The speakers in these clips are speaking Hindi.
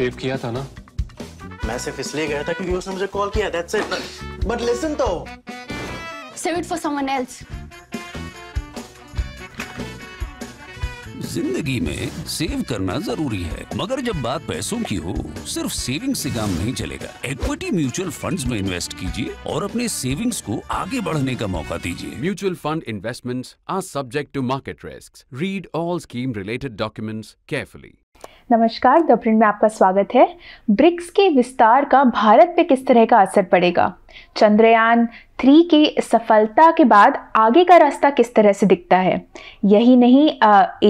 सेव किया था ना मैं सिर्फ इसलिए गया था क्योंकि उसने मुझे कॉल किया दैट्स इट बट लिसन तो save it for someone else जिंदगी में सेव करना जरूरी है मगर जब बात पैसों की हो सिर्फ सेविंग से काम नहीं चलेगा इक्विटी म्यूचुअल फंड्स में इन्वेस्ट कीजिए और अपने सेविंग्स को आगे बढ़ने का मौका दीजिए mutual fund investments are subject to market risk read all scheme related documents carefully नमस्कार द प्रिंट में आपका स्वागत है ब्रिक्स के विस्तार का भारत पे किस तरह का असर पड़ेगा चंद्रयान थ्री के सफलता के बाद आगे का रास्ता किस तरह से दिखता है यही नहीं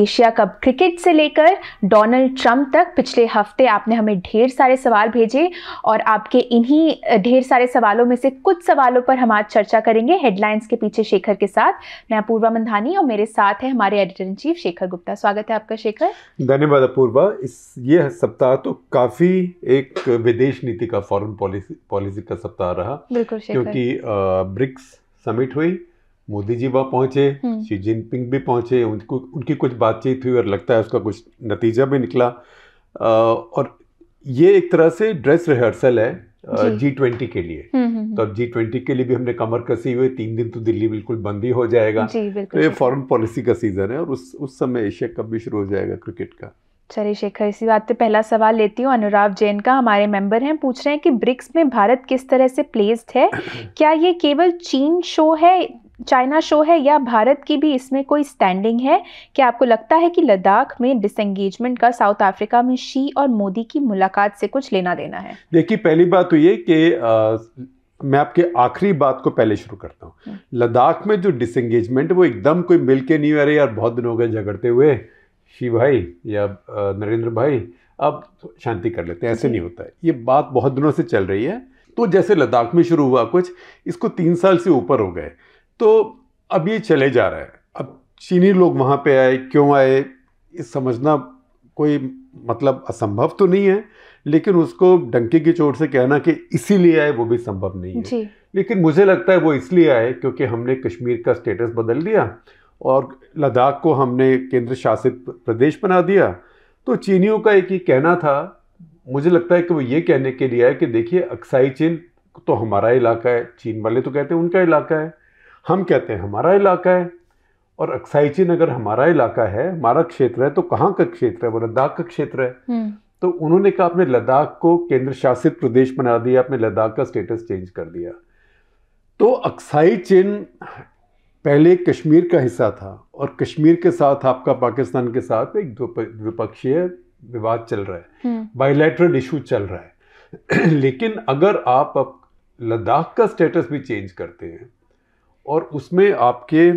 एशिया कप क्रिकेट से लेकर डोनाल्ड ट्रंप तक पिछले हफ्ते आपने हमें ढेर सारे सवाल भेजे और आपके इन्हीं ढेर सारे सवालों में से कुछ सवालों पर हम आज चर्चा करेंगे हेडलाइंस के पीछे शेखर के साथ मैं अपूर्वा मंधानी और मेरे साथ है हमारे editor in chief Shekhar Gupta स्वागत है आपका शेखर धन्यवाद अपूर्वा इस ये सप्ताह तो काफ़ी एक विदेश नीति का फॉरन पॉलिसी पॉलिसी का सप्ताह रहा बिल्कुल क्योंकि आ, ब्रिक्स समिट हुई मोदी जी वहाँ पहुंचे शी जिनपिंग भी पहुंचे उनको उनकी कुछ बातचीत हुई और लगता है उसका कुछ नतीजा भी निकला आ, और ये एक तरह से ड्रेस रिहर्सल है जी ट्वेंटी के लिए हम्म, हम्म, हम्म। तो अब जी ट्वेंटी के लिए भी हमने कमर कसी हुई तीन दिन तो दिल्ली बिल्कुल बंद ही हो जाएगा तो ये फॉरेन पॉलिसी का सीजन है और उस उस समय एशिया कप भी शुरू हो जाएगा क्रिकेट का चलिए शेखर इसी बात पे पहला सवाल लेती हूँ अनुराग जैन का हमारे मेंबर हैं पूछ रहे हैं कि ब्रिक्स में भारत किस तरह से प्लेस्ड है क्या ये केवल चीन शो है चाइना शो है या भारत की भी इसमें कोई स्टैंडिंग है क्या आपको लगता है कि लद्दाख में डिसंगेजमेंट का साउथ अफ्रीका में शी और मोदी की मुलाकात से कुछ लेना देना है देखिए पहली बात तो ये कि मैं आपके आखिरी बात को पहले शुरू करता हूँ हम्म। लद्दाख में जो डिसंगेजमेंट वो एकदम कोई मिल के नहीं आ रही यार बहुत दिन हो गए झगड़ते हुए शिव भाई या नरेंद्र भाई अब शांति कर लेते हैं ऐसे नहीं होता है ये बात बहुत दिनों से चल रही है तो जैसे लद्दाख में शुरू हुआ कुछ इसको तीन साल से ऊपर हो गए तो अब ये चले जा रहा है अब चीनी लोग वहाँ पे आए क्यों आए इस समझना कोई मतलब असंभव तो नहीं है लेकिन उसको डंके की चोट से कहना कि इसीलिए आए वो भी संभव नहीं है लेकिन मुझे लगता है वो इसलिए आए क्योंकि हमने कश्मीर का स्टेटस बदल दिया और लद्दाख को हमने केंद्र शासित प्रदेश बना दिया तो चीनियों का एक ही कहना था मुझे लगता है कि वो ये कहने के लिए है कि देखिए अक्साई चीन तो हमारा इलाका है चीन वाले तो कहते हैं उनका इलाका है हम कहते हैं हमारा इलाका है और अक्साई चीन अगर हमारा इलाका है हमारा क्षेत्र है तो कहाँ का क्षेत्र है वो लद्दाख का क्षेत्र है हम्म। तो उन्होंने कहा आपने लद्दाख को केंद्र शासित प्रदेश बना दिया आपने लद्दाख का स्टेटस चेंज कर दिया तो अक्साई चीन पहले कश्मीर का हिस्सा था और कश्मीर के साथ आपका पाकिस्तान के साथ एक द्विपक्षीय विवाद चल रहा है बायलैटरल हम्म। इशू चल रहा है लेकिन अगर आप अब लद्दाख का स्टेटस भी चेंज करते हैं और उसमें आपके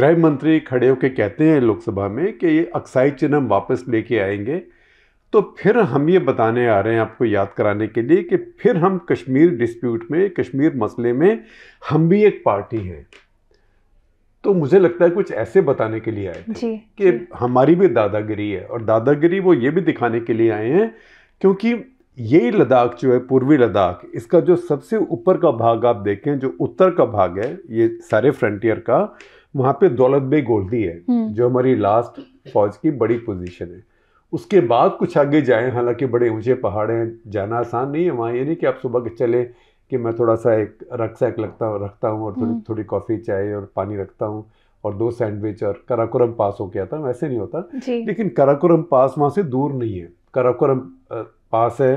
गृह मंत्री खड़े होकर कहते हैं लोकसभा में कि ये अक्साई चिन्ह हम वापस लेके आएंगे तो फिर हम ये बताने आ रहे हैं आपको याद कराने के लिए कि फिर हम कश्मीर डिस्प्यूट में कश्मीर मसले में हम भी एक पार्टी हैं तो मुझे लगता है कुछ ऐसे बताने के लिए आए थे कि हमारी भी दादागिरी है और दादागिरी वो ये भी दिखाने के लिए आए हैं क्योंकि ये लद्दाख जो है पूर्वी लद्दाख इसका जो सबसे ऊपर का भाग आप देखें जो उत्तर का भाग है ये सारे फ्रंटियर का वहाँ पे दौलत बे गोल्दी है हम्म। जो हमारी लास्ट फौज की बड़ी पोजीशन है उसके बाद कुछ आगे जाएं हालांकि बड़े ऊंचे पहाड़ हैं जाना आसान नहीं है वहाँ ये नहीं कि आप सुबह के चले कि मैं थोड़ा सा एक रक्सैक लगता हूँ रखता हूँ और थोड़ी हम्म। थोड़ी कॉफ़ी चाय और पानी रखता हूँ और दो सैंडविच और कराकुरम पास हो आता हूँ वैसे नहीं होता लेकिन कराकुरम पास वहाँ से दूर नहीं है कराकुरम पास है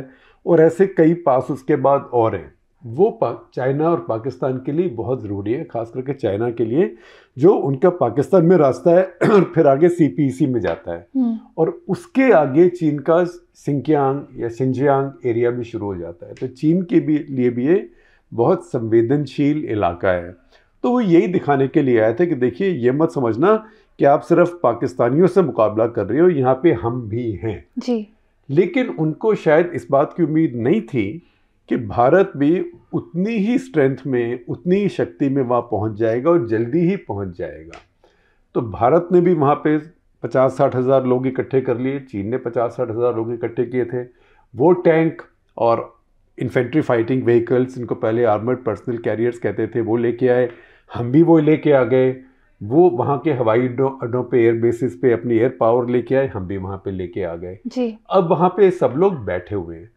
और ऐसे कई पास उसके बाद और हैं वो चाइना और पाकिस्तान के लिए बहुत ज़रूरी है ख़ास करके चाइना के लिए जो उनका पाकिस्तान में रास्ता है और फिर आगे सी e में जाता है हम्म। और उसके आगे चीन का सिंकियांग या सिंजियांग एरिया भी शुरू हो जाता है तो चीन के भी लिए भी ये बहुत संवेदनशील इलाका है तो वो यही दिखाने के लिए आए थे कि देखिए ये मत समझना कि आप सिर्फ पाकिस्तानियों से मुकाबला कर रहे हो यहाँ पे हम भी हैं जी लेकिन उनको शायद इस बात की उम्मीद नहीं थी कि भारत भी उतनी ही स्ट्रेंथ में उतनी ही शक्ति में वहाँ पहुँच जाएगा और जल्दी ही पहुँच जाएगा तो भारत ने भी वहाँ पे पचास साठ हज़ार लोग इकट्ठे कर लिए चीन ने पचास साठ हज़ार लोग इकट्ठे किए थे वो टैंक और इन्फेंट्री फाइटिंग व्हीकल्स इनको पहले आर्मर्ड पर्सनल कैरियर्स कहते थे वो लेके आए हम भी वो लेके आ गए वो वहाँ के हवाई अड्डों अड्डों पर एयर बेसिस पे अपनी एयर पावर लेके आए हम भी वहाँ पे लेके आ गए जी अब वहाँ पे सब लोग बैठे हुए हैं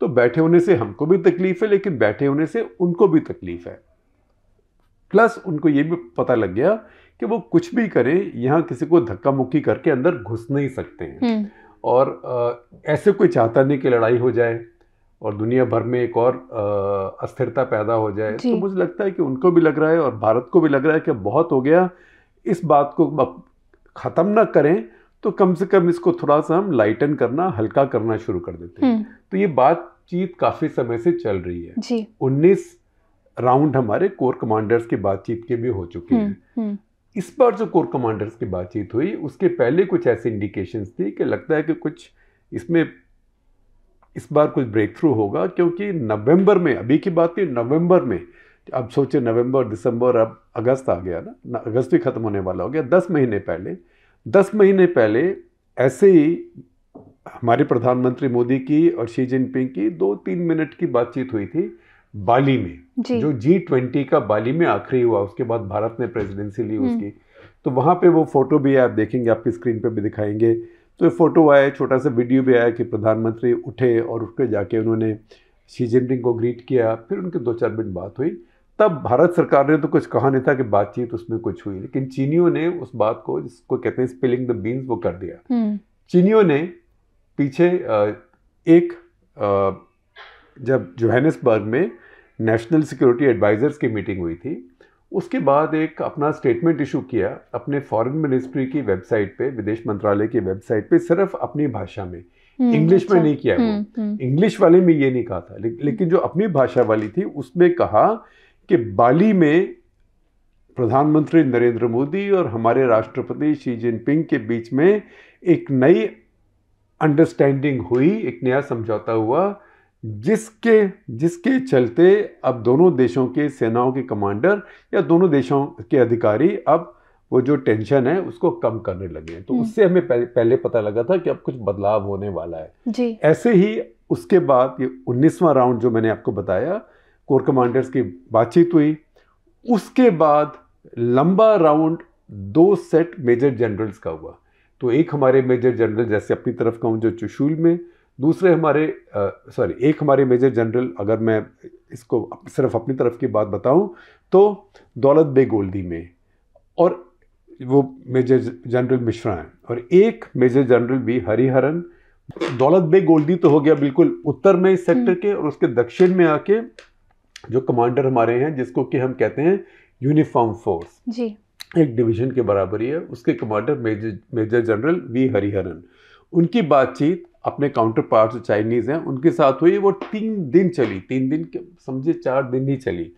तो बैठे होने से हमको भी तकलीफ है लेकिन बैठे होने से उनको भी तकलीफ है प्लस उनको ये भी पता लग गया कि वो कुछ भी करें यहाँ किसी को धक्का मुक्की करके अंदर घुस नहीं सकते हैं हम्म। और आ, ऐसे कोई चाहता नहीं कि लड़ाई हो जाए और दुनिया भर में एक और अस्थिरता पैदा हो जाए तो मुझे लगता है कि उनको भी लग रहा है और भारत को भी लग रहा है कि बहुत हो गया इस बात को ख़त्म ना करें तो कम से कम इसको थोड़ा सा हम लाइटन करना हल्का करना शुरू कर देते हैं हम्म। तो ये बातचीत काफ़ी समय से चल रही है जी 19 राउंड हमारे कोर कमांडर्स की बातचीत के भी हो चुके हम्म, हैं हम्म। इस बार जो कोर कमांडर्स की बातचीत हुई उसके पहले कुछ ऐसे इंडिकेशन थी कि लगता है कि कुछ इसमें इस बार कुछ ब्रेक थ्रू होगा क्योंकि नवंबर में अभी की बात नहीं नवंबर में अब सोचे नवंबर दिसंबर अब अगस्त आ गया ना अगस्त भी ख़त्म होने वाला हो गया दस महीने पहले दस महीने पहले ऐसे ही हमारे प्रधानमंत्री मोदी की और शी जिनपिंग की दो तीन मिनट की बातचीत हुई थी बाली में जी। जो जी ट्वेंटी का बाली में आखिरी हुआ उसके बाद भारत ने प्रेसिडेंसी ली हम्म। उसकी तो वहाँ पे वो फोटो भी आप देखेंगे आपकी स्क्रीन पे भी दिखाएंगे तो ये फोटो आया छोटा सा वीडियो भी आया कि प्रधानमंत्री उठे और उठ के जाके उन्होंने शी जिनपिंग को ग्रीट किया फिर उनके दो चार मिनट बात हुई तब भारत सरकार ने तो कुछ कहा नहीं था कि बातचीत उसमें कुछ हुई लेकिन चीनियों ने उस बात को जिसको कहते हैं स्पिलिंग द बीन्स वो कर दिया हम्म। चीनियों ने पीछे एक जब जोहानिसबर्ग में नेशनल सिक्योरिटी एडवाइज़र्स की मीटिंग हुई थी उसके बाद एक अपना स्टेटमेंट इशू किया अपने फॉरेन मिनिस्ट्री की वेबसाइट पे विदेश मंत्रालय की वेबसाइट पे सिर्फ अपनी भाषा में इंग्लिश हम्म, में अच्छा। नहीं किया इंग्लिश हम्म, वाले में ये नहीं कहा था ले, लेकिन जो अपनी भाषा वाली थी उसमें कहा कि बाली में प्रधानमंत्री नरेंद्र मोदी और हमारे राष्ट्रपति शी जिनपिंग के बीच में एक नई अंडरस्टैंडिंग हुई एक नया समझौता हुआ जिसके जिसके चलते अब दोनों देशों के सेनाओं के कमांडर या दोनों देशों के अधिकारी अब वो जो टेंशन है उसको कम करने लगे हैं तो हम्म। उससे हमें पहले पता लगा था कि अब कुछ बदलाव होने वाला है जी। ऐसे ही उसके बाद ये उन्नीसवां राउंड जो मैंने आपको बताया कोर कमांडर्स की बातचीत हुई उसके बाद लंबा राउंड दो सेट मेजर जनरल्स का हुआ तो एक हमारे मेजर जनरल जैसे अपनी तरफ का हूँ जो चुशूल में दूसरे हमारे सॉरी एक हमारे मेजर जनरल अगर मैं इसको सिर्फ अपनी तरफ की बात बताऊं तो दौलत बे गोल्दी में और वो मेजर जनरल मिश्रा हैं और एक मेजर जनरल भी हरिहरन दौलत बे गोल्डी तो हो गया बिल्कुल उत्तर में इस सेक्टर हम्म। के और उसके दक्षिण में आके जो कमांडर हमारे हैं जिसको कि हम कहते हैं यूनिफॉर्म फोर्स जी एक डिवीजन के बराबर ही है उसके commander major major general V Hariharan उनकी बातचीत अपने काउंटर पार्ट जो चाइनीज़ हैं उनके साथ हुई वो तीन दिन चली तीन दिन के समझिए चार दिन ही चली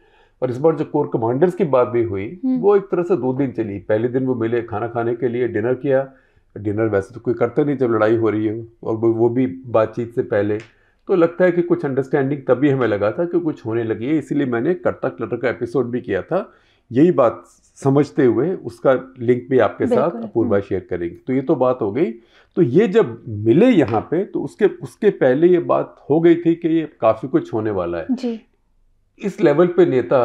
और इस बार जो कोर कमांडर्स की बात भी हुई हम्म. वो एक तरह से दो दिन चली पहले दिन वो मिले खाना खाने के लिए डिनर किया डिनर वैसे तो कोई करता नहीं जब लड़ाई हो रही हो और वो भी बातचीत से पहले तो लगता है कि कुछ अंडरस्टैंडिंग तभी हमें लगा था कि कुछ होने लगी है इसीलिए मैंने कर्ता क्लटर का एपिसोड भी किया था यही बात समझते हुए उसका लिंक भी आपके साथ अपूर्वा शेयर हम्म। करेंगे तो ये तो बात हो गई तो ये जब मिले यहाँ पे तो उसके उसके पहले ये बात हो गई थी कि ये काफ़ी कुछ होने वाला है जी। इस लेवल पे नेता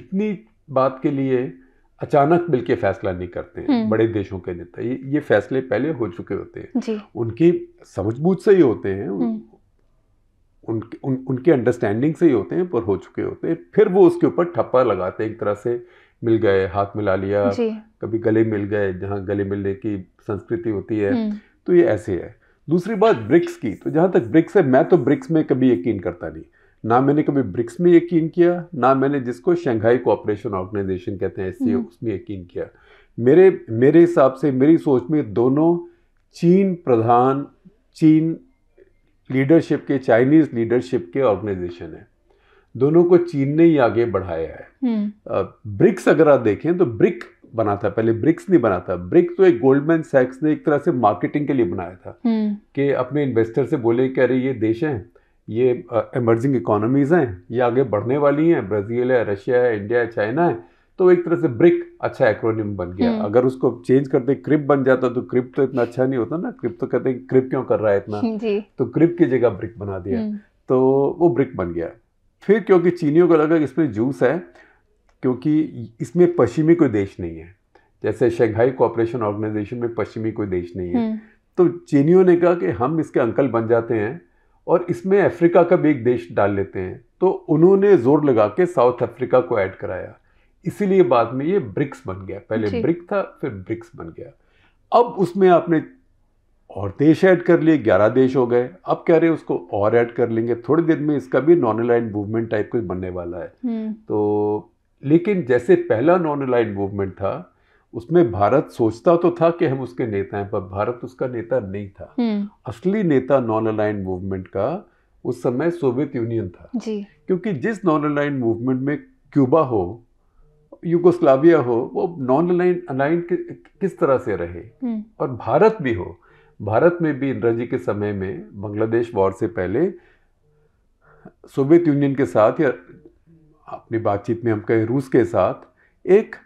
इतनी बात के लिए अचानक मिलके फैसला नहीं करते हैं हम्म। बड़े देशों के नेता ये ये फैसले पहले हो चुके होते हैं उनकी समझबूझ से ही होते हैं हम्म। उन, उन उनके अंडरस्टैंडिंग से ही होते हैं पर हो चुके होते हैं फिर वो उसके ऊपर ठप्पा लगाते हैं एक तरह से मिल गए हाथ मिला लिया कभी गले मिल गए जहाँ गले मिलने की संस्कृति होती है हम्म। तो ये ऐसे है दूसरी बात ब्रिक्स की तो जहाँ तक ब्रिक्स है मैं तो ब्रिक्स में कभी यकीन करता नहीं ना मैंने कभी ब्रिक्स में यकीन किया ना मैंने जिसको शंघाई कोऑपरेशन ऑर्गेनाइजेशन कहते हैं एस हम्म। उसमें यकीन किया मेरे मेरे हिसाब से मेरी सोच में दोनों चीन प्रधान चीन लीडरशिप के चाइनीज लीडरशिप के ऑर्गेनाइजेशन है दोनों को चीन ने ही आगे बढ़ाया है हम्म। ब्रिक्स अगर आप देखें तो ब्रिक बना था पहले ब्रिक्स नहीं बना था ब्रिक्स तो एक गोल्डमैन सैक्स ने एक तरह से मार्केटिंग के लिए बनाया था हम्म। कि अपने इन्वेस्टर से बोले कि अरे ये देश हैं ये इमर्जिंग इकोनॉमीज़ हैं ये आगे बढ़ने वाली हैं ब्राज़ील है रशिया है इंडिया है चाइना है तो एक तरह से ब्रिक अच्छा एक्रोनिम बन गया हम्म। अगर उसको चेंज करते क्रिप बन जाता तो क्रिप तो इतना अच्छा नहीं होता ना क्रिप तो कहते हैं क्रिप क्यों कर रहा है इतना तो क्रिप की जगह ब्रिक बना दिया हम्म। तो वो ब्रिक बन गया फिर क्योंकि चीनियों को लगा कि इसमें जूस है क्योंकि इसमें पश्चिमी कोई देश नहीं है जैसे शंघाई कोऑपरेशन ऑर्गेनाइजेशन में पश्चिमी कोई देश नहीं है हम्म। तो चीनियों ने कहा कि हम इसके अंकल बन जाते हैं और इसमें अफ्रीका का भी एक देश डाल लेते हैं तो उन्होंने जोर लगा के साउथ अफ्रीका को ऐड कराया इसीलिए बाद में ये ब्रिक्स बन गया पहले ब्रिक था फिर ब्रिक्स बन गया अब उसमें आपने और देश ऐड कर लिए ग्यारह देश हो गए अब कह रहे हैं उसको और ऐड कर लेंगे थोड़ी देर में इसका भी नॉन अलाइन मूवमेंट टाइप कुछ बनने वाला है हम्म। तो लेकिन जैसे पहला नॉन अलाइन मूवमेंट था उसमें भारत सोचता तो था कि हम उसके नेता हैं पर भारत उसका नेता नहीं था हम्म। असली नेता नॉन अलाइन मूवमेंट का उस समय सोवियत यूनियन था जी। क्योंकि जिस नॉन अलाइन मूवमेंट में क्यूबा हो यूगोस्लाविया हो वो नॉन अलाइन अलाइन किस तरह से रहे हम्म। और भारत भी हो भारत में भी इंदिरा जी के समय में बांग्लादेश वॉर से पहले सोवियत यूनियन के साथ या अपनी बातचीत में हम कहें रूस के साथ एक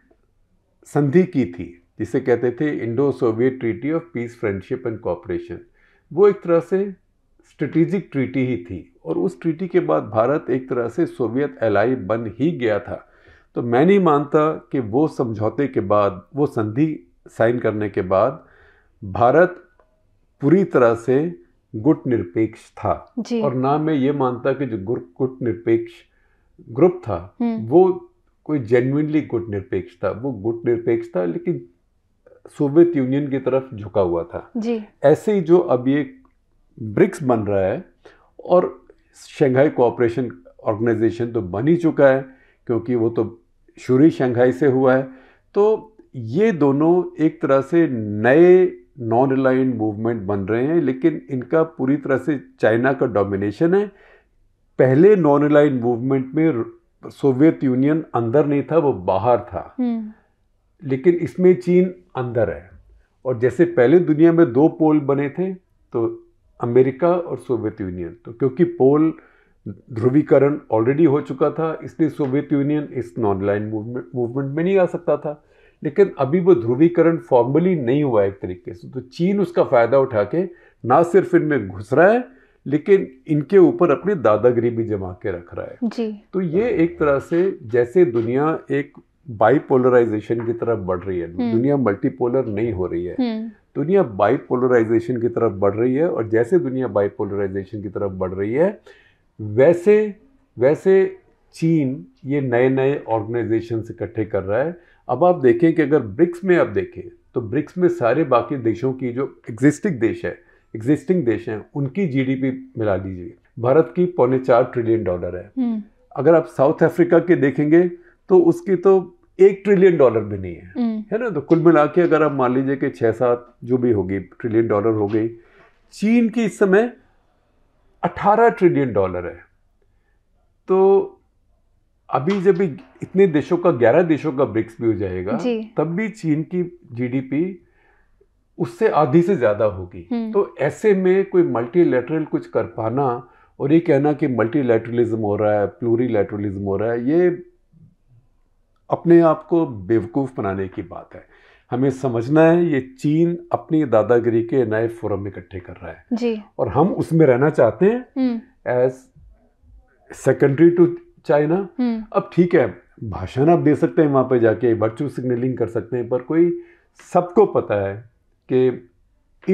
संधि की थी जिसे कहते थे Indo Soviet treaty of peace friendship and cooperation वो एक तरह से स्ट्रेटिजिक ट्रीटी ही थी और उस ट्रीटी के बाद भारत एक तरह से सोवियत एलाई बन ही गया था तो मैं नहीं मानता कि वो समझौते के बाद वो संधि साइन करने के बाद भारत पूरी तरह से गुट निरपेक्ष था और ना मैं ये मानता कि जो गुट निरपेक्ष ग्रुप था हम्म। वो कोई जेन्यनली गुट निरपेक्ष था वो गुट निरपेक्ष था लेकिन सोवियत यूनियन की तरफ झुका हुआ था जी। ऐसे ही जो अब ये ब्रिक्स बन रहा है और शंघाई कोऑपरेशन ऑर्गेनाइजेशन तो बन ही चुका है क्योंकि वो तो शुरू शंघाई से हुआ है तो ये दोनों एक तरह से नए नॉन रिलायंट मूवमेंट बन रहे हैं लेकिन इनका पूरी तरह से चाइना का डोमिनेशन है पहले नॉन रिलायंट मूवमेंट में सोवियत यूनियन अंदर नहीं था वो बाहर था हम्म। लेकिन इसमें चीन अंदर है और जैसे पहले दुनिया में दो पोल बने थे तो अमेरिका और सोवियत यूनियन तो क्योंकि पोल ध्रुवीकरण ऑलरेडी हो चुका था इसलिए सोवियत यूनियन इस नॉन लाइन मूवमेंट मूवमेंट में नहीं आ सकता था लेकिन अभी वो ध्रुवीकरण फॉर्मली नहीं हुआ एक तरीके से तो चीन उसका फ़ायदा उठा के ना सिर्फ इनमें घुस रहा है लेकिन इनके ऊपर अपनी दादागिरी भी जमा के रख रहा है जी। तो ये एक तरह से जैसे दुनिया एक बाईपोलराइजेशन की तरफ बढ़ रही है हम्म। दुनिया मल्टीपोलर नहीं हो रही है हम्म। दुनिया बाईपोलराइजेशन की तरफ बढ़ रही है और जैसे दुनिया बाईपोलराइजेशन की तरफ बढ़ रही है वैसे वैसे चीन ये नए नए ऑर्गेनाइजेशन इकट्ठे कर रहा है अब आप देखें कि अगर ब्रिक्स में आप देखें तो ब्रिक्स में सारे बाकी देशों की जो एग्जिस्टिंग देश है एग्जिस्टिंग देश हैं उनकी जीडीपी मिला लीजिए भारत की पौने चार ट्रिलियन डॉलर है हम्म। अगर आप साउथ अफ्रीका के देखेंगे तो उसकी तो एक ट्रिलियन डॉलर भी नहीं है हम्म। है ना तो कुल मिला के अगर आप मान लीजिए कि छः सात जो भी होगी ट्रिलियन डॉलर हो गई चीन की इस समय 18 ट्रिलियन डॉलर है तो अभी जब इतने देशों का 11 देशों का ब्रिक्स भी हो जाएगा तब भी चीन की जीडीपी उससे आधी से ज़्यादा होगी हम्म। तो ऐसे में कोई मल्टीलेटरल कुछ कर पाना और ये कहना कि मल्टीलेटरलिज्म हो रहा है प्लूरीलेटरलिज्म हो रहा है ये अपने आप को बेवकूफ़ बनाने की बात है हमें समझना है ये चीन अपनी दादागिरी के नए फोरम इकट्ठे कर रहा है जी और हम उसमें रहना चाहते हैं एज सेकेंडरी टू चाइना अब ठीक है भाषण आप दे सकते हैं वहाँ पर जाके वर्चुअल सिग्नलिंग कर सकते हैं पर कोई सबको पता है कि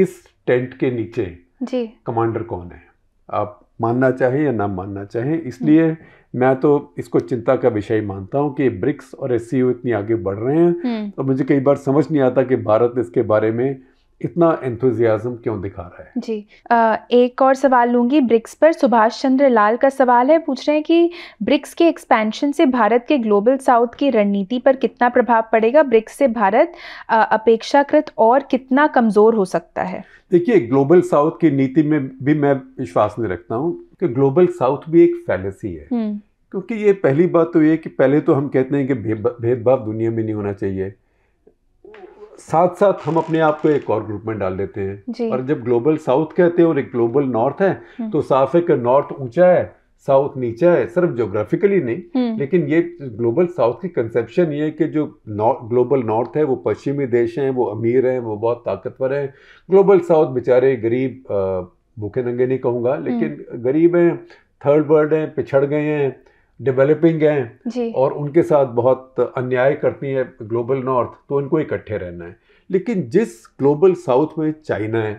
इस टेंट के नीचे जी कमांडर कौन है आप मानना चाहें या ना मानना चाहें इसलिए हम्म। मैं तो इसको चिंता का विषय मानता हूँ कि ब्रिक्स और एस इतनी आगे बढ़ रहे हैं हम्म। तो मुझे कई बार समझ नहीं आता कि भारत इसके बारे में इतना एंथुजियाज्म क्यों दिखा रहा है जी आ, एक और सवाल लूंगी ब्रिक्स पर सुभाष चंद्र लाल का सवाल है पूछ रहे हैं कि ब्रिक्स के एक्सपेंशन से भारत के ग्लोबल साउथ की रणनीति पर कितना प्रभाव पड़ेगा ब्रिक्स से भारत अपेक्षाकृत और कितना कमज़ोर हो सकता है देखिए ग्लोबल साउथ की नीति में भी मैं विश्वास नहीं रखता हूँ कि ग्लोबल साउथ भी एक फैलेसी है हम्म। क्योंकि ये पहली बात तो ये कि पहले तो हम कहते हैं कि भेदभाव दुनिया में नहीं होना चाहिए साथ साथ हम अपने आप को एक और ग्रुप में डाल देते हैं और जब ग्लोबल साउथ कहते हैं और एक ग्लोबल नॉर्थ है हम्म। तो साफ है कि नॉर्थ ऊंचा है साउथ नीचा है सिर्फ जोग्राफिकली नहीं हम्म। लेकिन ये ग्लोबल साउथ की कंसेप्शन ये है कि जो नॉर्थ ग्लोबल नॉर्थ है वो पश्चिमी देश हैं वो अमीर हैं वो बहुत ताकतवर हैं ग्लोबल साउथ बेचारे गरीब भूखे नंगे नहीं कहूँगा लेकिन हम्म। गरीब हैं थर्ड वर्ल्ड हैं पिछड़ गए हैं डेवलपिंग हैं और उनके साथ बहुत अन्याय करती है ग्लोबल नॉर्थ तो इनको इकट्ठे रहना है लेकिन जिस ग्लोबल साउथ में चाइना है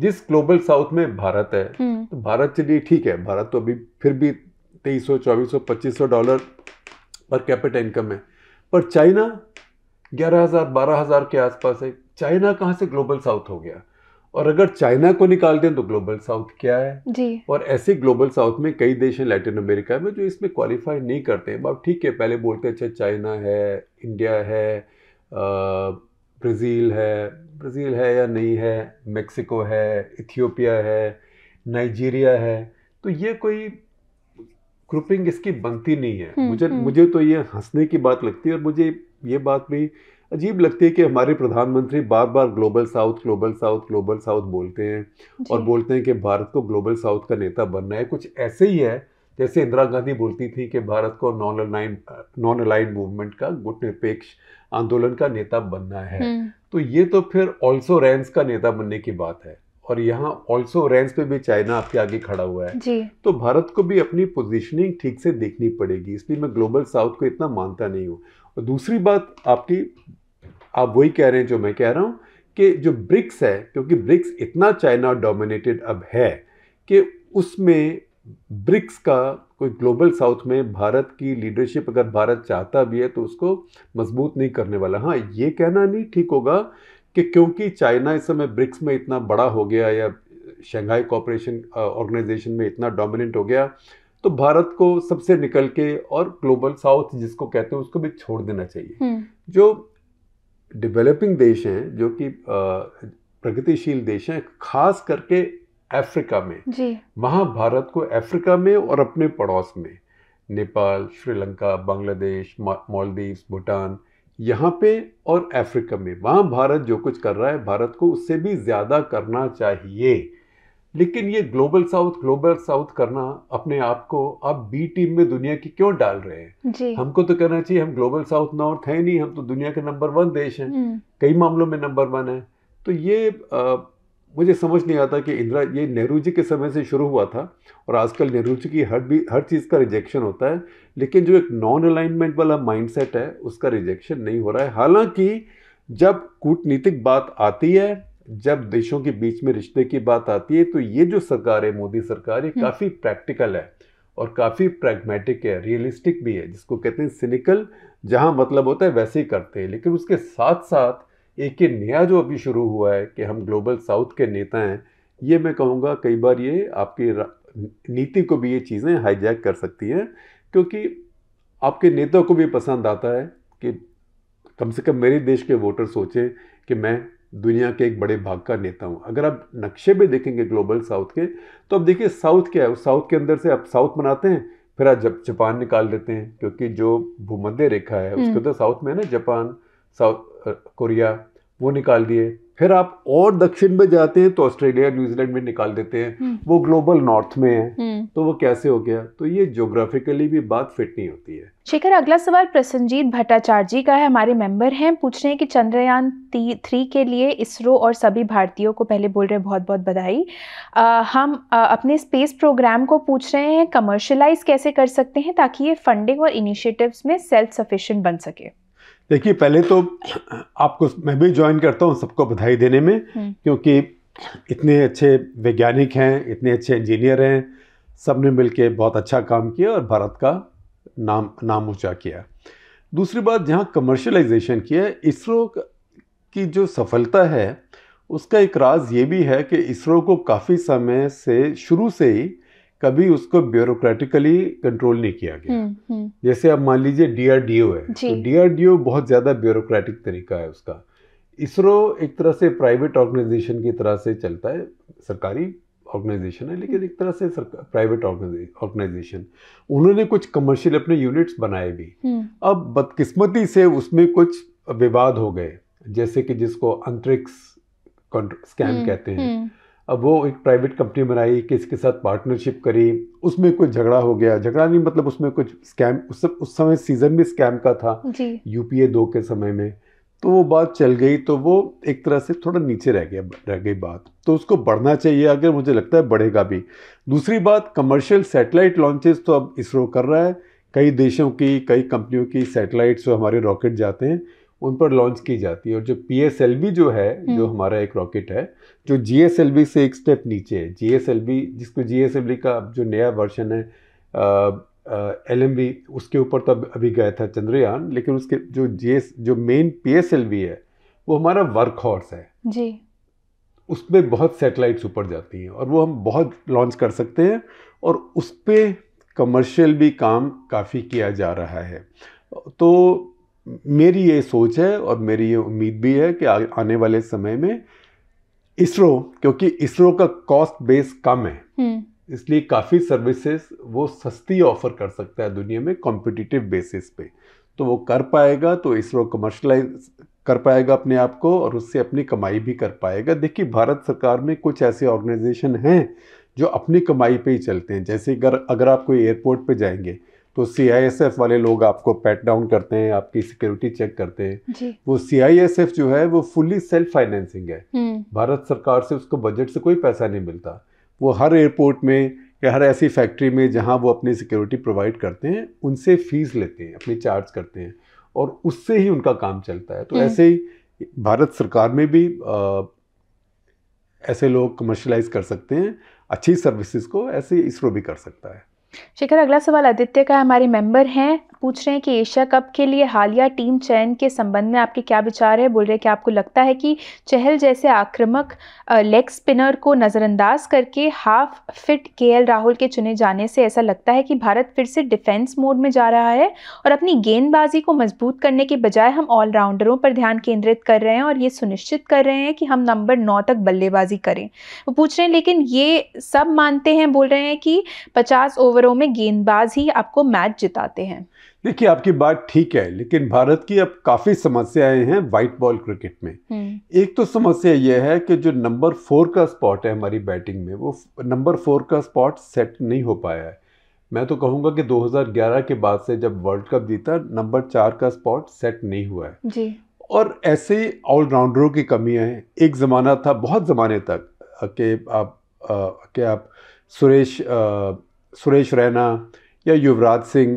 जिस ग्लोबल साउथ में भारत है हम्म। तो भारत चलिए ठीक है भारत तो अभी फिर भी तेईस सौ चौबीस सौ पच्चीस सौ डॉलर पर कैपिटल इनकम है पर चाइना ग्यारह हज़ार बारह हज़ार के आसपास है चाइना कहाँ से ग्लोबल साउथ हो गया और अगर चाइना को निकाल दें तो ग्लोबल साउथ क्या है जी और ऐसे ग्लोबल साउथ में कई देश हैं लैटिन अमेरिका में जो इसमें क्वालिफाई नहीं करते हैं बाब ठीक है पहले बोलते हैं अच्छा चाइना है इंडिया है ब्राज़ील है ब्राज़ील है या नहीं है मेक्सिको है इथियोपिया है नाइजीरिया है तो ये कोई ग्रुपिंग इसकी बनती नहीं है हुँ, हम्म, मुझे हुँ. हम्म। मुझे तो ये हंसने की बात लगती है और मुझे ये बात भी अजीब लगती है कि हमारे प्रधानमंत्री बार बार global south global south global south बोलते हैं और बोलते हैं कि भारत को ग्लोबल साउथ का नेता बनना है कुछ ऐसे ही है जैसे इंदिरा गांधी बोलती थी कि भारत को non align non align movement का गुट निरपेक्ष आंदोलन का नेता बनना है हम्म। तो ये तो फिर ऑल्सो रैंस का नेता बनने की बात है और यहाँ ऑल्सो रैंस पे भी चाइना आपके आगे खड़ा हुआ है जी। तो भारत को भी अपनी पोजीशनिंग ठीक से देखनी पड़ेगी इसलिए मैं ग्लोबल साउथ को इतना मानता नहीं हूँ और दूसरी बात आपकी आप वही कह रहे हैं जो मैं कह रहा हूँ कि जो ब्रिक्स है क्योंकि ब्रिक्स इतना चाइना डोमिनेटेड अब है कि उसमें ब्रिक्स का कोई ग्लोबल साउथ में भारत की लीडरशिप अगर भारत चाहता भी है तो उसको मजबूत नहीं करने वाला हाँ ये कहना नहीं ठीक होगा कि क्योंकि चाइना इस समय ब्रिक्स में इतना बड़ा हो गया या शंघाई कॉपरेशन ऑर्गेनाइजेशन में इतना डोमिनेंट हो गया तो भारत को सबसे निकल के और ग्लोबल साउथ जिसको कहते हैं उसको भी छोड़ देना चाहिए हम्म। जो डेवलपिंग देश हैं जो कि प्रगतिशील देश हैं खास करके अफ्रीका में वहाँ भारत को अफ्रीका में और अपने पड़ोस में नेपाल श्रीलंका बांग्लादेश मालदीव्स भूटान यहाँ पे और अफ्रीका में वहाँ भारत जो कुछ कर रहा है भारत को उससे भी ज़्यादा करना चाहिए लेकिन ये ग्लोबल साउथ ग्लोबल साउथ करना अपने आप को आप बी टीम में दुनिया की क्यों डाल रहे हैं हमको तो कहना चाहिए हम ग्लोबल साउथ नॉर्थ है नहीं हम तो दुनिया के नंबर वन देश हैं हम्म। कई मामलों में नंबर वन है तो ये आ, मुझे समझ नहीं आता कि इंदिरा ये नेहरू जी के समय से शुरू हुआ था और आजकल नेहरू जी की हर भी हर चीज़ का रिजेक्शन होता है लेकिन जो एक नॉन अलाइनमेंट वाला माइंडसेट है उसका रिजेक्शन नहीं हो रहा है हालांकि जब कूटनीतिक बात आती है जब देशों के बीच में रिश्ते की बात आती है तो ये जो सरकार है मोदी सरकार ये हम्म। काफ़ी प्रैक्टिकल है और काफ़ी प्रैग्मेटिक है रियलिस्टिक भी है जिसको कहते हैं सिनिकल जहाँ मतलब होता है वैसे ही करते हैं लेकिन उसके साथ साथ एक ये नया जो अभी शुरू हुआ है कि हम ग्लोबल साउथ के नेता हैं ये मैं कहूँगा कई बार ये आपकी नीति को भी ये चीज़ें हाईजैक कर सकती हैं क्योंकि आपके नेता को भी पसंद आता है कि कम से कम मेरे देश के वोटर सोचें कि मैं दुनिया के एक बड़े भाग का नेता हूँ अगर आप नक्शे भी देखेंगे ग्लोबल साउथ के तो अब देखिए साउथ क्या है साउथ के अंदर से आप साउथ बनाते हैं फिर आप जब जापान निकाल देते हैं क्योंकि जो भूमध्य रेखा है उसके अंदर हम्म। तो साउथ में है ना जापान साउथ कोरिया वो निकाल दिए फिर आप और दक्षिण में जाते हैं तो ऑस्ट्रेलिया न्यूजीलैंड में निकाल देते हैं हम्म। वो ग्लोबल नॉर्थ में है हम्म। तो वो कैसे हो गया तो ये जोग्राफिकली भी बात फिट नहीं होती है शेखर अगला सवाल प्रसन्नजीत भट्टाचार्य जी का है हमारे मेंबर हैं पूछ रहे हैं कि चंद्रयान थ्री के लिए इसरो और सभी भारतीयों को पहले बोल रहे हैं बहुत बहुत बधाई हम आ, अपने स्पेस प्रोग्राम को पूछ रहे हैं कमर्शलाइज कैसे कर सकते हैं ताकि ये फंडिंग और इनिशिएटिव्स में सेल्फ सफिशिएंट बन सके देखिए पहले तो आपको मैं भी ज्वाइन करता हूँ सबको बधाई देने में हम्म। क्योंकि इतने अच्छे वैज्ञानिक हैं इतने अच्छे इंजीनियर हैं सब ने मिल बहुत अच्छा काम किया और भारत का नाम नाम ऊँचा किया दूसरी बात जहाँ कमर्शलाइजेशन किया इसरो की जो सफलता है उसका एक राज ये भी है कि इसरो को काफ़ी समय से शुरू से ही कभी उसको ब्यूरोक्रेटिकली कंट्रोल नहीं किया गया हम्म, हम्म। जैसे आप मान लीजिए डीआरडीओ है तो डीआरडीओ बहुत ज़्यादा ब्यूरोक्रेटिक तरीका है उसका इसरो एक तरह से प्राइवेट ऑर्गेनाइजेशन की तरह से चलता है सरकारी ऑर्गेनाइजेशन है लेकिन एक तरह से प्राइवेट ऑर्गेनाइजेशन उन्होंने कुछ कमर्शियल अपने यूनिट्स बनाए भी हम्म। अब बदकिस्मती से उसमें कुछ विवाद हो गए जैसे कि जिसको अंतरिक्ष स्कैम कहते हैं अब वो एक प्राइवेट कंपनी बनाई किसी के साथ पार्टनरशिप करी उसमें कुछ झगड़ा हो गया झगड़ा नहीं मतलब उसमें कुछ स्कैम उस उस समय सीजन भी स्कैम का था यूपीए दो के समय में तो वो बात चल गई तो वो एक तरह से थोड़ा नीचे रह गया रह गई बात तो उसको बढ़ना चाहिए अगर मुझे लगता है बढ़ेगा भी दूसरी बात कमर्शियल सैटेलाइट लॉन्चेस तो अब इसरो कर रहा है कई देशों की कई कंपनियों की सैटेलाइट्स जो हमारे रॉकेट जाते हैं उन पर लॉन्च की जाती है और जो पी जो है हम्म। जो हमारा एक रॉकेट है जो जी से एक स्टेप नीचे है जी जिसको जी का जो नया वर्जन है एल एम उसके ऊपर तो अभी गया था चंद्रयान लेकिन उसके जो जी जो मेन पी है वो हमारा वर्क हॉर्स है जी उसमें बहुत सेटेलाइट्स ऊपर जाती हैं और वो हम बहुत लॉन्च कर सकते हैं और उस पर कमर्शियल भी काम काफ़ी किया जा रहा है तो मेरी ये सोच है और मेरी ये उम्मीद भी है कि आने वाले समय में इसरो क्योंकि इसरो का कॉस्ट बेस कम है हम्म। इसलिए काफ़ी सर्विसेज वो सस्ती ऑफर कर सकता है दुनिया में कॉम्पिटिटिव बेसिस पे तो वो कर पाएगा तो इसरो कमर्शलाइज कर पाएगा अपने आप को और उससे अपनी कमाई भी कर पाएगा देखिए भारत सरकार में कुछ ऐसे ऑर्गेनाइजेशन हैं जो अपनी कमाई पे ही चलते हैं जैसे अगर अगर आप कोई एयरपोर्ट पे जाएंगे तो सी वाले लोग आपको पैट डाउन करते हैं आपकी सिक्योरिटी चेक करते हैं वो सी जो है वो फुल्ली सेल्फ फाइनेंसिंग है हम्म। भारत सरकार से उसको बजट से कोई पैसा नहीं मिलता वो हर एयरपोर्ट में या हर ऐसी फैक्ट्री में जहाँ वो अपनी सिक्योरिटी प्रोवाइड करते हैं उनसे फीस लेते हैं अपनी चार्ज करते हैं और उससे ही उनका काम चलता है तो हम्म। ऐसे ही भारत सरकार में भी आ, ऐसे लोग कमर्शलाइज कर सकते हैं अच्छी सर्विसेज को ऐसे इसरो भी कर सकता है शेखर अगला सवाल आदित्य का हमारी मेंबर हैं पूछ रहे हैं कि एशिया कप के लिए हालिया टीम चयन के संबंध में आपके क्या विचार है बोल रहे हैं कि आपको लगता है कि चहल जैसे आक्रमक लेग स्पिनर को नज़रअंदाज करके हाफ फिट के राहुल के चुने जाने से ऐसा लगता है कि भारत फिर से डिफेंस मोड में जा रहा है और अपनी गेंदबाजी को मजबूत करने के बजाय हम ऑलराउंडरों पर ध्यान केंद्रित कर रहे हैं और ये सुनिश्चित कर रहे हैं कि हम नंबर नौ तक बल्लेबाजी करें वो पूछ रहे हैं लेकिन ये सब मानते हैं बोल रहे हैं कि पचास ओवरों में गेंदबाज ही आपको मैच जिताते हैं देखिए आपकी बात ठीक है लेकिन भारत की अब काफ़ी समस्याएं हैं वाइट बॉल क्रिकेट में हम्म। एक तो समस्या यह है कि जो नंबर फोर का स्पॉट है हमारी बैटिंग में वो नंबर फोर का स्पॉट सेट नहीं हो पाया है मैं तो कहूँगा कि 2011 के बाद से जब वर्ल्ड कप जीता नंबर चार का स्पॉट सेट नहीं हुआ है जी और ऐसे ही ऑलराउंडरों की कमी है एक ज़माना था बहुत ज़माने तक के आप आ, के आप सुरेश आ, सुरेश रैना या युवराज सिंह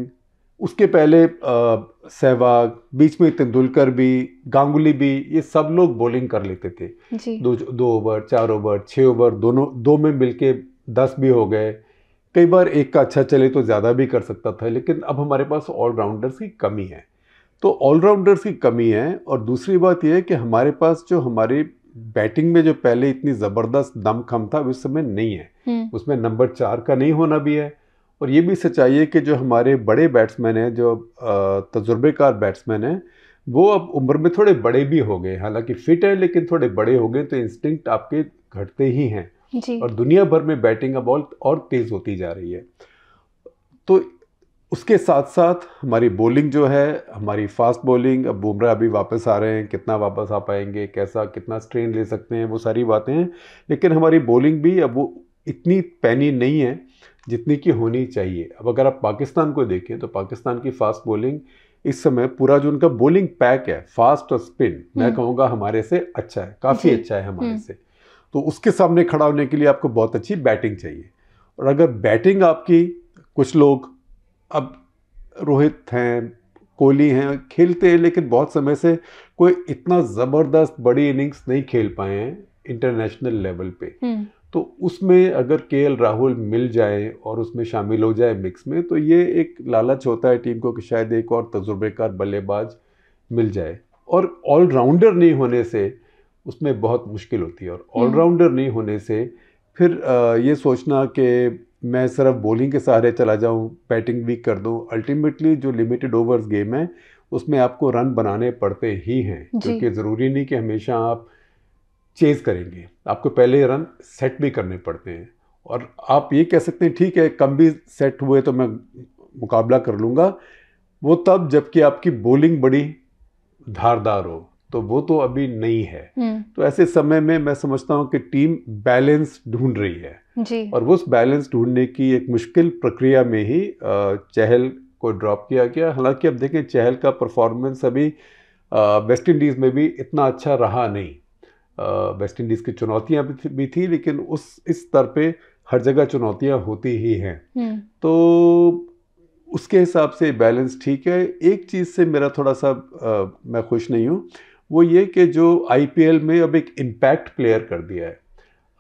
उसके पहले सहवाग बीच में तेंदुलकर भी गांगुली भी ये सब लोग बॉलिंग कर लेते थे जी। दो दो ओवर चार ओवर छः ओवर दोनों दो में मिलके दस भी हो गए कई बार एक का अच्छा चले तो ज़्यादा भी कर सकता था लेकिन अब हमारे पास ऑलराउंडर्स की कमी है तो ऑलराउंडर्स की कमी है और दूसरी बात यह है कि हमारे पास जो हमारी बैटिंग में जो पहले इतनी ज़बरदस्त दमखम था उस समय नहीं है हम्म। उसमें नंबर चार का नहीं होना भी है और ये भी सच्चाई है कि जो हमारे बड़े बैट्समैन हैं जो तजुर्बेकार बैट्समैन हैं वो अब उम्र में थोड़े बड़े भी हो गए हालांकि फ़िट है लेकिन थोड़े बड़े हो गए तो इंस्टिंक्ट आपके घटते ही हैं जी। और दुनिया भर में बैटिंग अब और, और तेज़ होती जा रही है तो उसके साथ साथ हमारी बॉलिंग जो है हमारी फास्ट बॉलिंग अब बुमराह अभी वापस आ रहे हैं कितना वापस आ पाएंगे कैसा कितना स्ट्रेन ले सकते हैं वो सारी बातें हैं लेकिन हमारी बॉलिंग भी अब वो इतनी पैनी नहीं है जितनी की होनी चाहिए अब अगर आप पाकिस्तान को देखें तो पाकिस्तान की फास्ट बॉलिंग इस समय पूरा जो उनका बॉलिंग पैक है फास्ट और स्पिन मैं हम्म। कहूँगा हमारे से अच्छा है काफ़ी अच्छा है हमारे हम्म। से तो उसके सामने खड़ा होने के लिए आपको बहुत अच्छी बैटिंग चाहिए और अगर बैटिंग आपकी कुछ लोग अब रोहित हैं कोहली हैं खेलते हैं लेकिन बहुत समय से कोई इतना ज़बरदस्त बड़ी इनिंग्स नहीं खेल पाए हैं इंटरनेशनल लेवल पे हम्म। तो उसमें अगर के राहुल मिल जाए और उसमें शामिल हो जाए मिक्स में तो ये एक लालच होता है टीम को कि शायद एक और तजुर्बेकार बल्लेबाज मिल जाए और ऑलराउंडर नहीं होने से उसमें बहुत मुश्किल होती है और ऑलराउंडर हम्म। नहीं होने से फिर ये सोचना कि मैं सिर्फ बॉलिंग के सहारे चला जाऊं बैटिंग भी कर दूं अल्टीमेटली जो लिमिटेड ओवर्स गेम है उसमें आपको रन बनाने पड़ते ही हैं क्योंकि ज़रूरी नहीं कि हमेशा आप चेज करेंगे आपको पहले रन सेट भी करने पड़ते हैं और आप ये कह सकते हैं ठीक है कम भी सेट हुए तो मैं मुकाबला कर लूँगा वो तब जबकि आपकी बॉलिंग बड़ी धारदार हो तो वो तो अभी नहीं है हम्म। तो ऐसे समय में मैं समझता हूँ कि टीम बैलेंस ढूंढ रही है जी। और उस बैलेंस ढूंढने की एक मुश्किल प्रक्रिया में ही चहल को ड्रॉप किया गया हालांकि अब देखें चहल का परफॉर्मेंस अभी वेस्ट इंडीज़ में भी इतना अच्छा रहा नहीं वेस्ट इंडीज़ की चुनौतियां भी, थी लेकिन उस इस स्तर पे हर जगह चुनौतियां होती ही हैं हम्म। तो उसके हिसाब से बैलेंस ठीक है एक चीज़ से मेरा थोड़ा सा आ, मैं खुश नहीं हूँ वो ये कि जो आई में अब एक इम्पैक्ट प्लेयर कर दिया है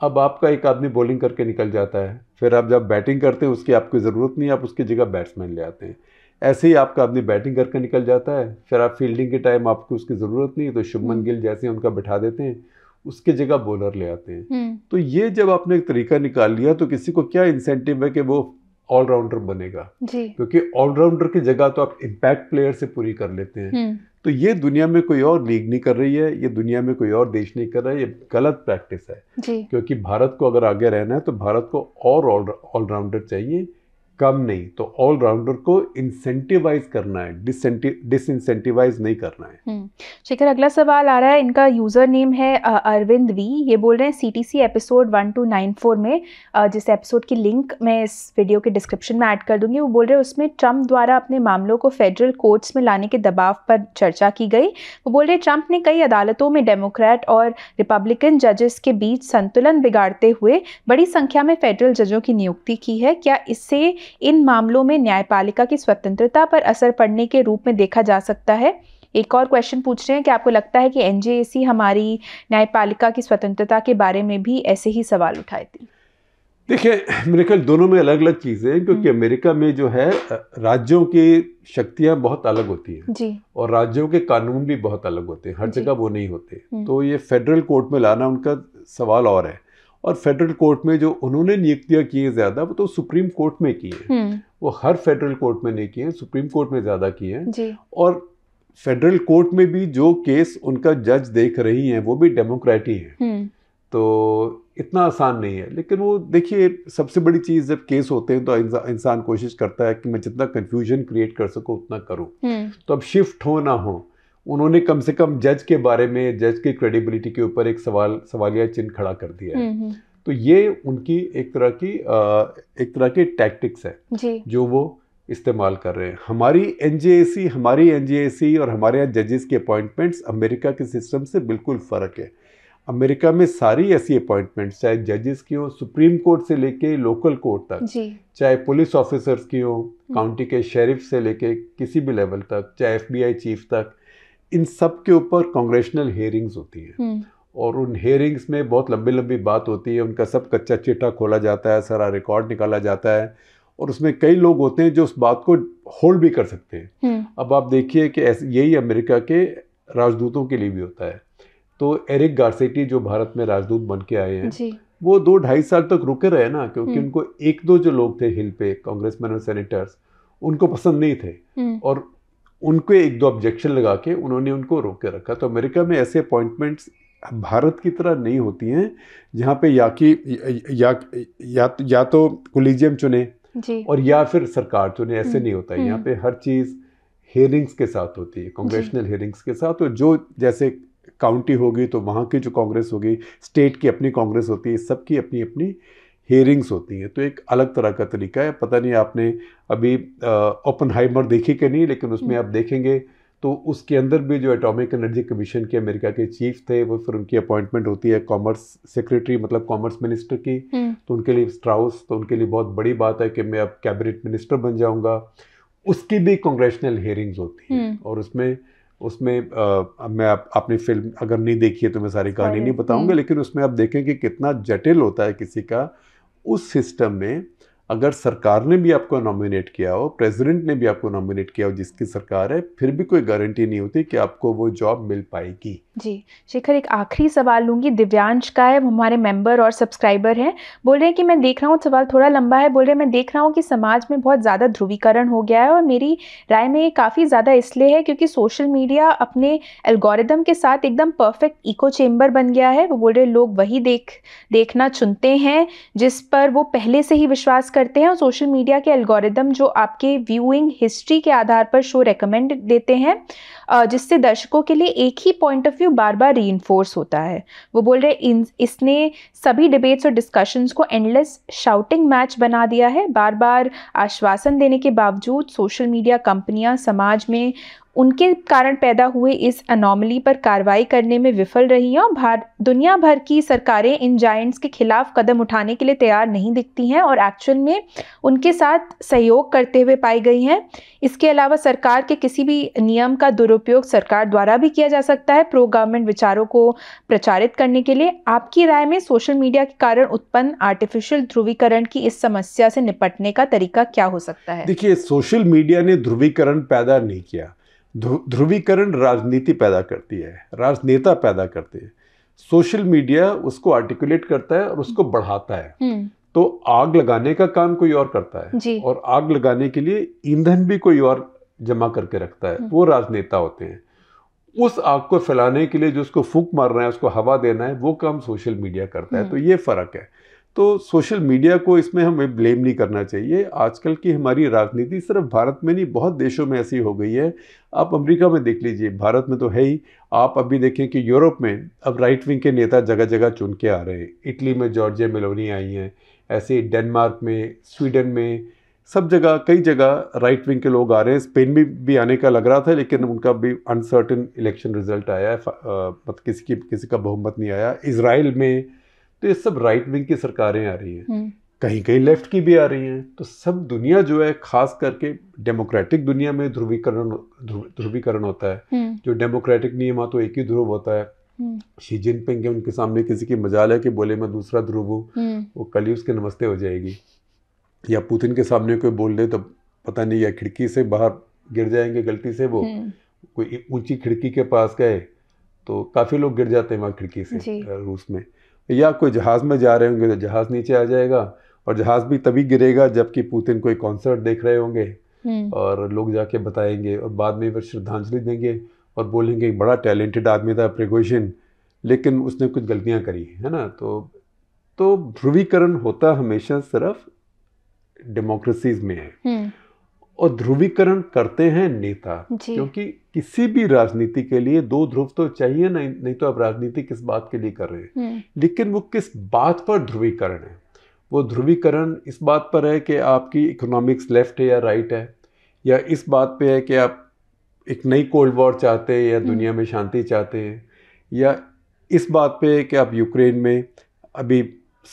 अब आपका एक आदमी बॉलिंग करके निकल जाता है फिर आप जब बैटिंग करते हैं उसकी आपको ज़रूरत नहीं आप उसकी जगह बैट्समैन ले आते हैं ऐसे ही आपका आदमी बैटिंग करके निकल जाता है फिर आप फील्डिंग के टाइम आपको उसकी ज़रूरत नहीं तो शुभमन हम्म। गिल जैसे उनका बिठा देते हैं उसके जगह बॉलर ले आते हैं हम्म। तो ये जब आपने एक तरीका निकाल लिया तो किसी को क्या इंसेंटिव है कि वो ऑलराउंडर बनेगा क्योंकि ऑलराउंडर की जगह तो आप इम्पैक्ट प्लेयर से पूरी कर लेते हैं हम्म। तो ये दुनिया में कोई और लीग नहीं कर रही है ये दुनिया में कोई और देश नहीं कर रहा है ये गलत प्रैक्टिस है क्योंकि भारत को अगर आगे रहना है तो भारत को और ऑलराउंडर चाहिए कम नहीं तो ऑलराउंडर को इंसेंटिवाइज करना है डिसइंसेंटिवाइज नहीं करना है हम्म, शेखर अगला सवाल आ रहा है इनका यूजर नेम है अरविंद वी ये बोल रहे हैं सीटीसी एपिसोड 1294 में जिस एपिसोड की लिंक मैं इस वीडियो के डिस्क्रिप्शन में ऐड कर दूंगी वो बोल रहे हैं उसमें ट्रंप द्वारा अपने मामलों को फेडरल कोर्ट्स में लाने के दबाव पर चर्चा की गई वो बोल रहे हैं ट्रंप ने कई अदालतों में डेमोक्रेट और रिपब्लिकन जजेस के बीच संतुलन बिगाड़ते हुए बड़ी संख्या में फेडरल जजों की नियुक्ति की है क्या इससे इन मामलों में न्यायपालिका की स्वतंत्रता पर असर पड़ने के रूप में देखा जा सकता है एक और क्वेश्चन पूछ रहे हैं कि आपको लगता है कि एन हमारी न्यायपालिका की स्वतंत्रता के बारे में भी ऐसे ही सवाल उठाए थे देखिए मेरे ख्याल दोनों में अलग अलग चीज़ें हैं क्योंकि हम्म। अमेरिका में जो है राज्यों की शक्तियां बहुत अलग होती हैं और राज्यों के कानून भी बहुत अलग होते हैं हर जगह वो नहीं होते हम्म। तो ये फेडरल कोर्ट में लाना उनका सवाल और है और फेडरल कोर्ट में जो उन्होंने नियुक्तियाँ की है ज़्यादा वो तो सुप्रीम कोर्ट में की हैं हम्म। वो हर फेडरल कोर्ट में नहीं किए हैं सुप्रीम कोर्ट में ज़्यादा किए हैं और फेडरल कोर्ट में भी जो केस उनका जज देख रही हैं वो भी डेमोक्रेटी है हैं हम्म। तो इतना आसान नहीं है लेकिन वो देखिए सबसे बड़ी चीज़ जब केस होते हैं तो इंसान कोशिश करता है कि मैं जितना कन्फ्यूजन क्रिएट कर सकूँ उतना करूँ हम्म। तो अब शिफ्ट हो ना हो उन्होंने कम से कम जज के बारे में जज की क्रेडिबिलिटी के ऊपर एक सवाल सवालिया चिन्ह खड़ा कर दिया है हम्म, हम्म। तो ये उनकी एक तरह की एक तरह की टैक्टिक्स है जो वो इस्तेमाल कर रहे हैं हमारी एन हमारी एन और हमारे यहाँ जजेस की अपॉइंटमेंट्स अमेरिका के सिस्टम से बिल्कुल फ़र्क है अमेरिका में सारी ऐसी अपॉइंटमेंट्स चाहे जजेस की हो सुप्रीम कोर्ट से लेके लोकल कोर्ट तक चाहे पुलिस ऑफिसर्स की हो काउंटी हम्म। के शेरिफ से लेके किसी भी लेवल तक चाहे एफबीआई चीफ तक इन सब के ऊपर कांग्रेशनल हेयरिंग्स होती हैं हम्म। और उन हेयरिंग्स में बहुत लंबी लंबी बात होती है उनका सब कच्चा चिट्ठा खोला जाता है सारा रिकॉर्ड निकाला जाता है और उसमें कई लोग होते हैं जो उस बात को होल्ड भी कर सकते हैं हम्म। अब आप देखिए कि यही अमेरिका के राजदूतों के लिए भी होता है तो एरिक गार्सेटी जो भारत में राजदूत बन के आए हैं वो दो ढाई साल तक रुके रहे ना क्योंकि हम्म। उनको एक दो जो लोग थे हिल पे कांग्रेस मैन और सेनेटर्स उनको पसंद नहीं थे और उनको एक दो ऑब्जेक्शन लगा के उन्होंने उनको रोक के रखा तो अमेरिका में ऐसे अपॉइंटमेंट्स भारत की तरह नहीं होती हैं जहाँ पे या कि या या, या तो कोलिजियम चुने जी। और या फिर सरकार चुने ऐसे हम्म, नहीं होता है हम्म। यहाँ पे हर चीज़ हेयरिंग्स के साथ होती है कॉन्ग्रेशनल हेयरिंग्स के साथ और तो जो जैसे काउंटी होगी तो वहाँ की जो कांग्रेस होगी स्टेट की अपनी कांग्रेस होती है सबकी अपनी अपनी हेयरिंग्स होती हैं तो एक अलग तरह का तरीका है पता नहीं आपने अभी ओपन हाइमर देखी कि नहीं लेकिन उसमें आप देखेंगे तो उसके अंदर भी जो एटॉमिक एनर्जी कमीशन के अमेरिका के चीफ थे वो फिर उनकी अपॉइंटमेंट होती है कॉमर्स सेक्रेटरी मतलब कॉमर्स मिनिस्टर की हम्म। तो उनके लिए स्ट्राउस तो उनके लिए बहुत बड़ी बात है कि मैं अब कैबिनेट मिनिस्टर बन जाऊंगा उसकी भी कॉन्ग्रेशनल हेयरिंग्स होती हैं हम्म। और उसमें उसमें आ, मैं आप, आपने फिल्म अगर नहीं देखी है तो मैं सारी कहानी नहीं बताऊंगा हम्म। लेकिन उसमें आप देखें कि कितना जटिल होता है किसी का उस सिस्टम में अगर सरकार ने भी आपको नॉमिनेट किया हो प्रेसिडेंट ने भी आपको नॉमिनेट किया हो जिसकी सरकार है फिर भी कोई गारंटी नहीं होती कि आपको वो जॉब मिल पाएगी जी शेखर एक आखिरी सवाल लूँगी दिव्यांश का है हमारे मेंबर और सब्सक्राइबर हैं बोल रहे हैं कि मैं देख रहा हूँ सवाल थोड़ा लंबा है बोल रहे हैं मैं देख रहा हूँ कि समाज में बहुत ज़्यादा ध्रुवीकरण हो गया है और मेरी राय में ये काफ़ी ज़्यादा इसलिए है क्योंकि सोशल मीडिया अपने एल्गोरिदम के साथ एकदम परफेक्ट इको चेम्बर बन गया है वो बोल रहे लोग वही देख देखना चुनते हैं जिस पर वो पहले से ही विश्वास करते हैं और सोशल मीडिया के एल्गोरिदम जो आपके व्यूइंग हिस्ट्री के आधार पर शो रिकमेंड देते हैं जिससे दर्शकों के लिए एक ही पॉइंट ऑफ व्यू बार बार री होता है वो बोल रहे इन इसने सभी डिबेट्स और डिस्कशंस को एंडलेस शाउटिंग मैच बना दिया है बार बार आश्वासन देने के बावजूद सोशल मीडिया कंपनियां समाज में उनके कारण पैदा हुए इस अनोमली पर कार्रवाई करने में विफल रही हैं और भारत दुनिया भर की सरकारें इन जाइंट्स के खिलाफ कदम उठाने के लिए तैयार नहीं दिखती हैं और एक्चुअल में उनके साथ सहयोग करते हुए पाई गई हैं इसके अलावा सरकार के किसी भी नियम का दुरुपयोग सरकार द्वारा भी किया जा सकता है प्रो गवर्नमेंट विचारों को प्रचारित करने के लिए आपकी राय में सोशल मीडिया के कारण उत्पन्न आर्टिफिशियल ध्रुवीकरण की इस समस्या से निपटने का तरीका क्या हो सकता है देखिए सोशल मीडिया ने ध्रुवीकरण पैदा नहीं किया ध्रुवीकरण राजनीति पैदा करती है राजनेता पैदा करती है सोशल मीडिया उसको आर्टिकुलेट करता है और उसको बढ़ाता है हम्म। तो आग लगाने का काम कोई और करता है और आग लगाने के लिए ईंधन भी कोई और जमा करके रखता है हम्म। वो राजनेता होते हैं उस आग को फैलाने के लिए जो उसको फूक मारना है उसको हवा देना है वो काम सोशल मीडिया करता है हम्म। तो ये फर्क है तो सोशल मीडिया को इसमें हमें ब्लेम नहीं करना चाहिए आजकल की हमारी राजनीति सिर्फ भारत में नहीं बहुत देशों में ऐसी हो गई है आप अमेरिका में देख लीजिए भारत में तो है ही आप अभी देखें कि यूरोप में अब राइट विंग के नेता जगह जगह चुन के आ रहे हैं इटली में जॉर्जिया मेलोनी आई हैं ऐसे डेनमार्क में स्वीडन में सब जगह कई जगह राइट विंग के लोग आ रहे हैं स्पेन में भी, भी आने का लग रहा था लेकिन उनका भी अनसर्टन इलेक्शन रिजल्ट आया है किसी की किसी का बहुमत नहीं आया इसराइल में तो ये सब राइट विंग की सरकारें आ रही हैं हम्म। कहीं कहीं लेफ्ट की भी आ रही हैं तो सब दुनिया जो है खास करके डेमोक्रेटिक दुनिया में ध्रुवीकरण ध्रुवीकरण होता है हम्म। जो डेमोक्रेटिक नियम तो एक ही ध्रुव होता है शी जिनपिंग है उनके सामने किसी की मजाल है कि बोले मैं दूसरा ध्रुव हूँ हम्म। वो कल ही उसके नमस्ते हो जाएगी या पुतिन के सामने कोई बोल दे तो पता नहीं या खिड़की से बाहर गिर जाएंगे गलती से वो कोई ऊंची खिड़की के पास गए तो काफ़ी लोग गिर जाते हैं वहाँ खिड़की से रूस में या कोई जहाज़ में जा रहे होंगे तो जहाज़ नीचे आ जाएगा और जहाज़ भी तभी गिरेगा जबकि पुतिन कोई कॉन्सर्ट देख रहे होंगे हम्म। और लोग जाके बताएंगे और बाद में फिर श्रद्धांजलि देंगे और बोलेंगे बड़ा टैलेंटेड आदमी था प्रिगोशिन लेकिन उसने कुछ गलतियाँ करी है ना तो तो ध्रुवीकरण होता हमेशा सिर्फ डेमोक्रेसीज में है हम्म। और ध्रुवीकरण करते हैं नेता क्योंकि किसी भी राजनीति के लिए दो ध्रुव तो चाहिए नहीं नहीं तो आप राजनीति किस बात के लिए कर रहे हैं हम्म। लेकिन वो किस बात पर ध्रुवीकरण है वो ध्रुवीकरण इस बात पर है कि आपकी इकोनॉमिक्स लेफ्ट है या राइट है या इस बात पे है कि आप एक नई कोल्ड वॉर चाहते हैं या हम्म। दुनिया में शांति चाहते हैं या इस बात पे है कि आप यूक्रेन में अभी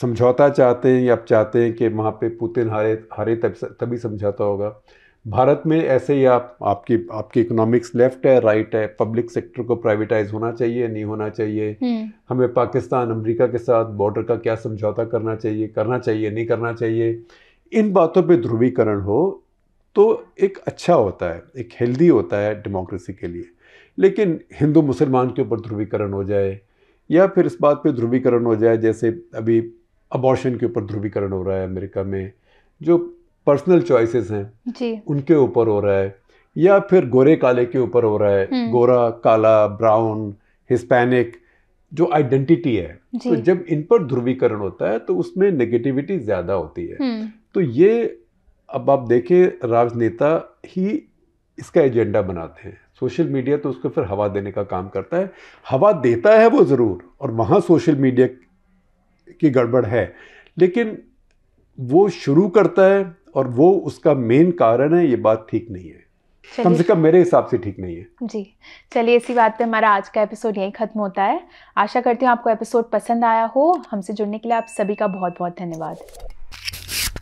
समझौता चाहते हैं या आप चाहते हैं कि वहाँ पे पुतिन हारे हारे तभी समझौता होगा भारत में ऐसे ही आप आपकी आपकी इकोनॉमिक्स लेफ्ट है राइट है पब्लिक सेक्टर को प्राइवेटाइज होना चाहिए नहीं होना चाहिए हम्म। हमें पाकिस्तान अमेरिका के साथ बॉर्डर का क्या समझौता करना चाहिए करना चाहिए नहीं करना चाहिए इन बातों पे ध्रुवीकरण हो तो एक अच्छा होता है एक हेल्दी होता है डेमोक्रेसी के लिए लेकिन हिंदू मुसलमान के ऊपर ध्रुवीकरण हो जाए या फिर इस बात पर ध्रुवीकरण हो जाए जैसे अभी अबॉर्शन के ऊपर ध्रुवीकरण हो रहा है अमेरिका में जो पर्सनल चॉइसेस हैं जी उनके ऊपर हो रहा है या फिर गोरे काले के ऊपर हो रहा है हम्म। गोरा काला ब्राउन हिस्पैनिक जो आइडेंटिटी है तो जब इन पर ध्रुवीकरण होता है तो उसमें नेगेटिविटी ज़्यादा होती है हम्म। तो ये अब आप देखें राजनेता ही इसका एजेंडा बनाते हैं सोशल मीडिया तो उसको फिर हवा देने का काम करता है हवा देता है वो ज़रूर और वहाँ सोशल मीडिया की गड़बड़ है लेकिन वो शुरू करता है और वो उसका मेन कारण है ये बात ठीक नहीं है कम से कम मेरे हिसाब से ठीक नहीं है जी चलिए इसी बात पे हमारा आज का एपिसोड यहीं खत्म होता है आशा करती हूँ आपको एपिसोड पसंद आया हो हमसे जुड़ने के लिए आप सभी का बहुत बहुत धन्यवाद